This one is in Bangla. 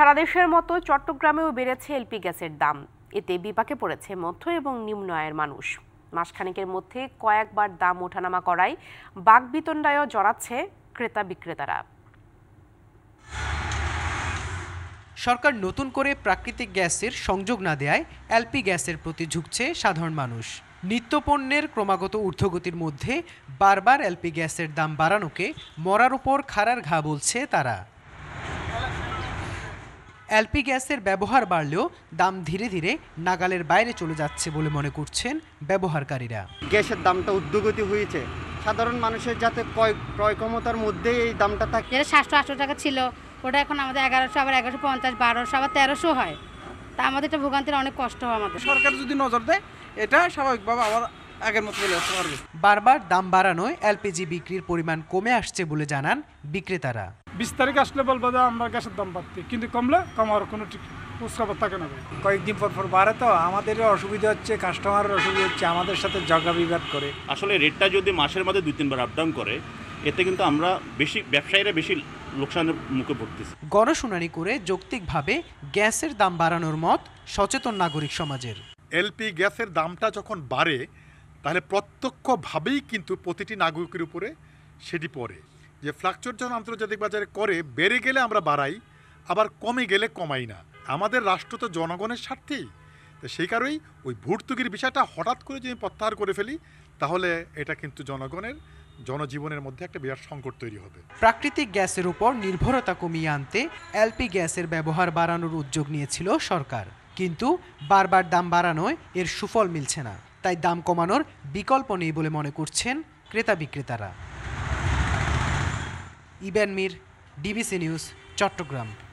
সারা দেশের মতো চট্টগ্রামেও বেড়েছে এলপি গ্যাসের দাম এতে বিপাকে পড়েছে মধ্য এবং নিম্ন আয়ের মানুষ মাসখানেকের মধ্যে কয়েকবার দাম ওঠানামা করায় বিতণ্ডায়ও জড়াচ্ছে ক্রেতা বিক্রেতারা সরকার নতুন করে প্রাকৃতিক গ্যাসের সংযোগ না দেয় এলপি গ্যাসের প্রতি ঝুঁকছে সাধারণ মানুষ নিত্যপণ্যের ক্রমাগত ঊর্ধ্বগতির মধ্যে বারবার এলপি গ্যাসের দাম বাড়ানোকে মরার উপর খাড়ার ঘা বলছে তারা এলপি গ্যাসের ব্যবহার বাড়লেও দাম ধীরে ধীরে নাগালের বাইরে চলে যাচ্ছে বলে মনে করছেন ব্যবহারকারীরা গ্যাসের দামটা উদ্যোগতি হয়েছে সাধারণ মানুষের যাতে ক্রয় ক্ষমতার মধ্যে এই দামটা থাকে সাতশো আটশো টাকা ছিল ওটা এখন আমাদের এগারোশো আবার এগারোশো পঞ্চাশ বারোশো আবার তেরোশো হয় তা আমাদের এটা ভোগান্তির অনেক কষ্ট হয় আমাদের সরকার যদি নজর দেয় এটা স্বাভাবিকভাবে আবার আগের মতো চলে আসতে পারবে বারবার দাম বাড়ানোয় এলপিজি বিক্রির পরিমাণ কমে আসছে বলে জানান বিক্রেতারা বিশ তারিখ আসলে বলবো যে আমরা গ্যাসের দাম বাড়তি কিন্তু কমলে কমার কোনো খোঁজখবর থাকে না কয়েকদিন পর পর বাড়ে তো আমাদেরও অসুবিধা হচ্ছে কাস্টমারের অসুবিধা হচ্ছে আমাদের সাথে জগা বিবাদ করে আসলে রেটটা যদি মাসের মধ্যে দুই তিনবার আপডাউন করে এতে কিন্তু আমরা বেশি ব্যবসায়ীরা বেশি লোকসানের মুখে পড়তেছি গণশুনানি করে যৌক্তিকভাবে গ্যাসের দাম বাড়ানোর মত সচেতন নাগরিক সমাজের এলপি গ্যাসের দামটা যখন বাড়ে তাহলে প্রত্যক্ষভাবেই কিন্তু প্রতিটি নাগরিকের উপরে সেটি পড়ে যে যখন আন্তর্জাতিক বাজারে করে বেড়ে গেলে আমরা বাড়াই আবার কমে গেলে কমাই না আমাদের রাষ্ট্র তো জনগণের স্বার্থেই তো সেই কারণেই ওই ভর্তুকির বিষয়টা হঠাৎ করে যদি প্রত্যাহার করে ফেলি তাহলে এটা কিন্তু জনগণের জনজীবনের মধ্যে একটা বিরাট সংকট তৈরি হবে প্রাকৃতিক গ্যাসের উপর নির্ভরতা কমিয়ে আনতে এলপি গ্যাসের ব্যবহার বাড়ানোর উদ্যোগ নিয়েছিল সরকার কিন্তু বারবার দাম বাড়ানোয় এর সুফল মিলছে না তাই দাম কমানোর বিকল্প নেই বলে মনে করছেন ক্রেতা বিক্রেতারা ইবেন মির ডিবিসি নিউজ চট্টগ্রাম